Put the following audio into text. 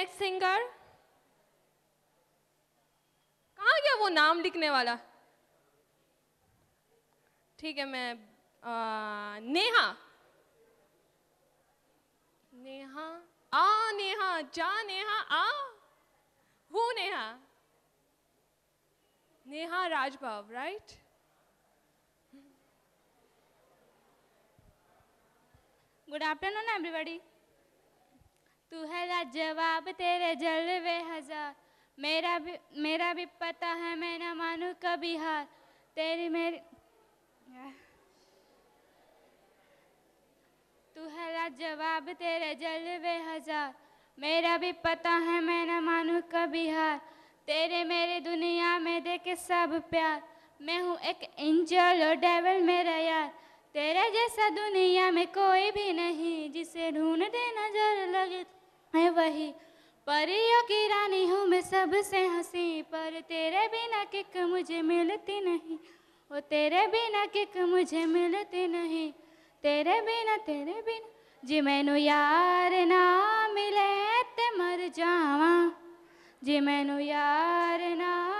next singer कहा गया वो नाम लिखने वाला ठीक है मैं आ, नेहा नेहा आ नेहा जा नेहा आ हु नेहा नेहा राजभाव राइट गुड आफ्टरनून एवरीबॉडी तू है जवाब तेरे जलवे हजार मेरा भी मेरा भी पता है मैं ना मानू कभी हार तेरी मेरी तू है जवाब तेरे जलवे हजार मेरा भी पता है मैं ना मानू कभी हार तेरे मेरी दुनिया में देखे सब प्यार मैं हूँ एक एंजल और डेवल मेरा यार तेरा जैसा दुनिया में कोई भी नहीं जिसे ढूंढ दे नजर लगे है वही परियों की रानी हूँ मैं सबसे हंसी पर तेरे बिना किक मुझे मिलती नहीं वो तेरे बिना किक मुझे मिलती नहीं तेरे बिना तेरे बिना जी मैनू यार ना मिले ते मर जावा जी मैनू यार ना